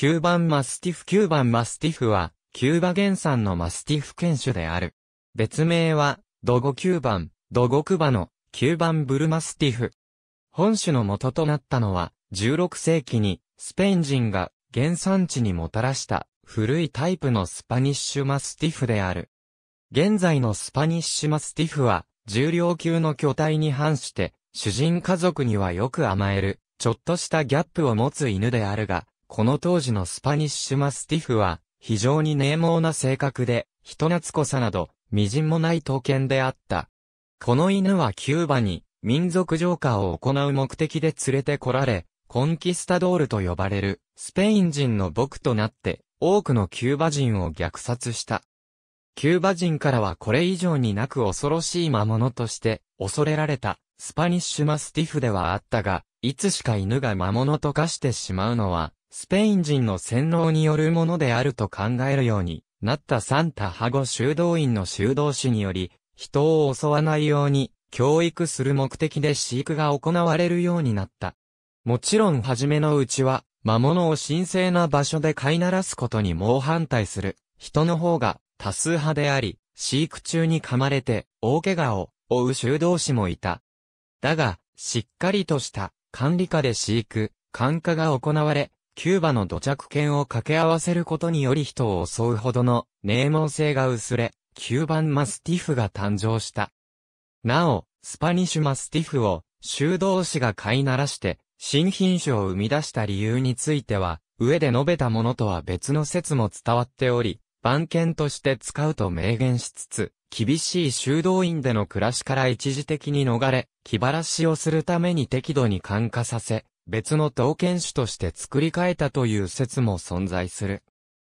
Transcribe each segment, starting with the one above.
キューバンマスティフキューバンマスティフは、キューバ原産のマスティフ犬種である。別名は、ドゴキューバン、ドゴクバの、キューバンブルマスティフ。本種の元となったのは、16世紀に、スペイン人が原産地にもたらした古いタイプのスパニッシュマスティフである。現在のスパニッシュマスティフは重量級の巨体に反して主人家族にはよく甘えるちょっとしたギャップを持つ犬であるがこの当時のスパニッシュマスティフは、非常に名猛な性格で、人懐こさなど、微塵もない刀剣であった。この犬はキューバに、民族浄化を行う目的で連れてこられ、コンキスタドールと呼ばれる、スペイン人の僕となって、多くのキューバ人を虐殺した。キューバ人からはこれ以上になく恐ろしい魔物として、恐れられた、スパニッシュマスティフではあったが、いつしか犬が魔物と化してしまうのは、スペイン人の洗脳によるものであると考えるようになったサンタハゴ修道院の修道士により、人を襲わないように教育する目的で飼育が行われるようになった。もちろん初めのうちは、魔物を神聖な場所で飼いならすことに猛反対する人の方が多数派であり、飼育中に噛まれて大怪我を負う修道士もいた。だが、しっかりとした管理下で飼育、管下が行われ、キューバの土着犬を掛け合わせることにより人を襲うほどの名門性が薄れ、キューバンマスティフが誕生した。なお、スパニッシュマスティフを修道士が飼いならして新品種を生み出した理由については、上で述べたものとは別の説も伝わっており、番犬として使うと明言しつつ、厳しい修道院での暮らしから一時的に逃れ、気晴らしをするために適度に感化させ、別の刀剣種として作り変えたという説も存在する。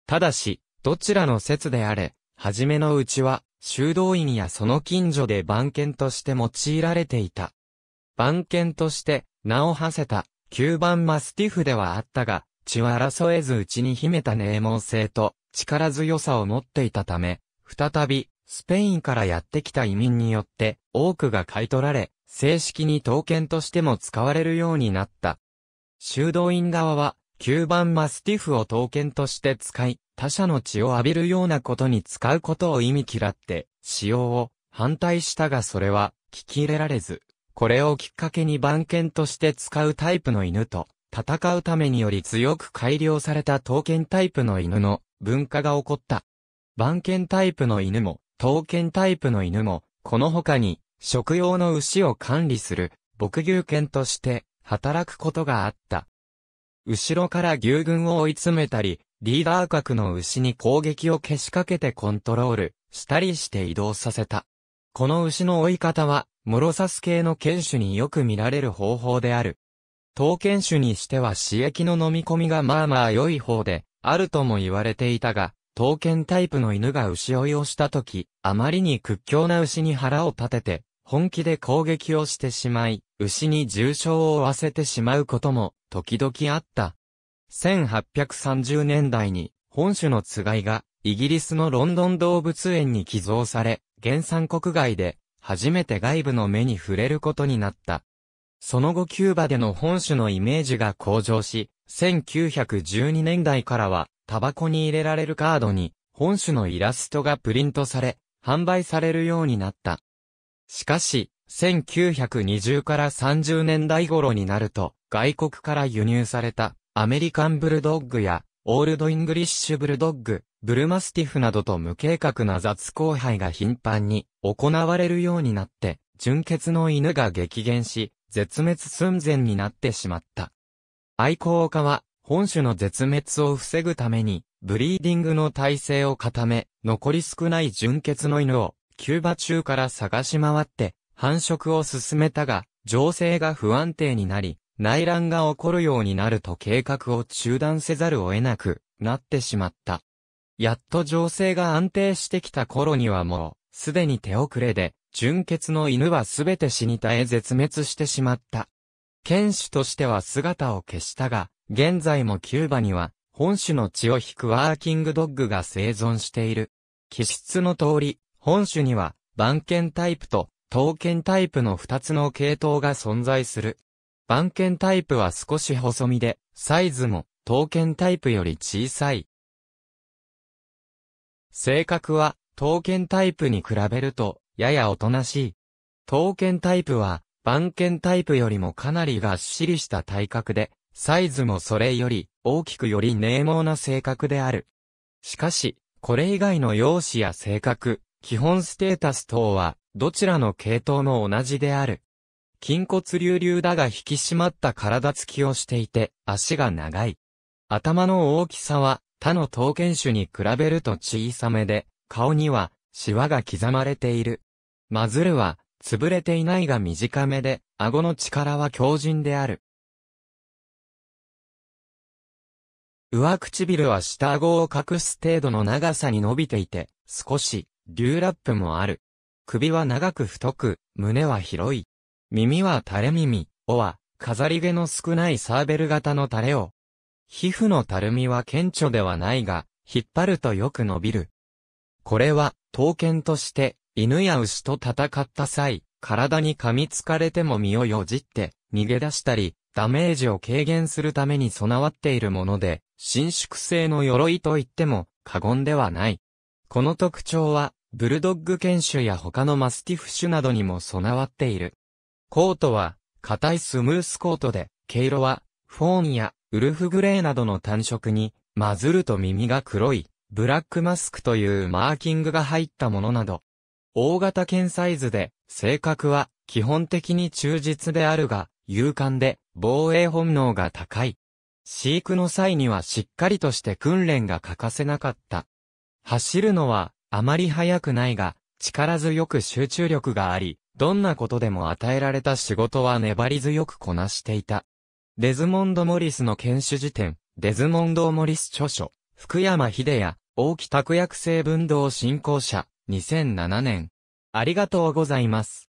ただし、どちらの説であれ、はじめのうちは、修道院やその近所で番犬として用いられていた。番犬として、名を馳せた、9番マスティフではあったが、血は争えずうちに秘めた名門性と、力強さを持っていたため、再び、スペインからやってきた移民によって、多くが買い取られ、正式に刀剣としても使われるようになった。修道院側は、9番マスティフを刀剣として使い、他者の血を浴びるようなことに使うことを意味嫌って、使用を反対したがそれは聞き入れられず、これをきっかけに番犬として使うタイプの犬と、戦うためにより強く改良された刀剣タイプの犬の文化が起こった。番犬タイプの犬も、刀剣タイプの犬も、この他に、食用の牛を管理する、牧牛犬として、働くことがあった。後ろから牛群を追い詰めたり、リーダー格の牛に攻撃をけしかけてコントロールしたりして移動させた。この牛の追い方は、ロサス系の犬種によく見られる方法である。刀剣種にしては刺激の飲み込みがまあまあ良い方で、あるとも言われていたが、刀剣タイプの犬が牛追いをした時、あまりに屈強な牛に腹を立てて、本気で攻撃をしてしまい、牛に重傷を負わせてしまうことも、時々あった。1830年代に、本種のつがいが、イギリスのロンドン動物園に寄贈され、原産国外で、初めて外部の目に触れることになった。その後キューバでの本種のイメージが向上し、1912年代からは、タバコに入れられるカードに、本種のイラストがプリントされ、販売されるようになった。しかし、1920から30年代頃になると、外国から輸入された、アメリカンブルドッグや、オールドイングリッシュブルドッグ、ブルマスティフなどと無計画な雑交配が頻繁に行われるようになって、純血の犬が激減し、絶滅寸前になってしまった。愛好家は、本種の絶滅を防ぐために、ブリーディングの体制を固め、残り少ない純血の犬をキューバ中から探し回って、繁殖を進めたが、情勢が不安定になり、内乱が起こるようになると計画を中断せざるを得なくなってしまった。やっと情勢が安定してきた頃にはもう、すでに手遅れで、純血の犬はすべて死に絶え絶滅してしまった。剣士としては姿を消したが、現在もキューバには、本種の血を引くワーキングドッグが生存している。気質の通り、本種には、番犬タイプと、刀剣タイプの二つの系統が存在する。番犬タイプは少し細身で、サイズも、刀剣タイプより小さい。性格は、刀剣タイプに比べると、ややおとなしい。刀剣タイプは、番犬タイプよりもかなりがっしりした体格で、サイズもそれより、大きくより冷毛な性格である。しかし、これ以外の容姿や性格、基本ステータス等は、どちらの系統も同じである。筋骨隆々だが引き締まった体つきをしていて、足が長い。頭の大きさは、他の刀剣種に比べると小さめで、顔には、シワが刻まれている。マズルは、潰れていないが短めで、顎の力は強靭である。上唇は下顎を隠す程度の長さに伸びていて、少しデューラップもある。首は長く太く、胸は広い。耳は垂れ耳、尾は、飾り毛の少ないサーベル型の垂れを。皮膚のたるみは顕著ではないが、引っ張るとよく伸びる。これは、刀剣として、犬や牛と戦った際、体に噛みつかれても身をよじって、逃げ出したり、ダメージを軽減するために備わっているもので、伸縮性の鎧と言っても過言ではない。この特徴は、ブルドッグ犬種や他のマスティフ種などにも備わっている。コートは、硬いスムースコートで、毛色は、フォーンやウルフグレーなどの単色に、マズルと耳が黒い、ブラックマスクというマーキングが入ったものなど。大型犬サイズで、性格は、基本的に忠実であるが、勇敢で、防衛本能が高い。飼育の際にはしっかりとして訓練が欠かせなかった。走るのは、あまり早くないが、力強く集中力があり、どんなことでも与えられた仕事は粘り強くこなしていた。デズモンド・モリスの研修辞典、デズモンド・モリス著書、福山秀也、大木拓薬成分動振興者、2007年。ありがとうございます。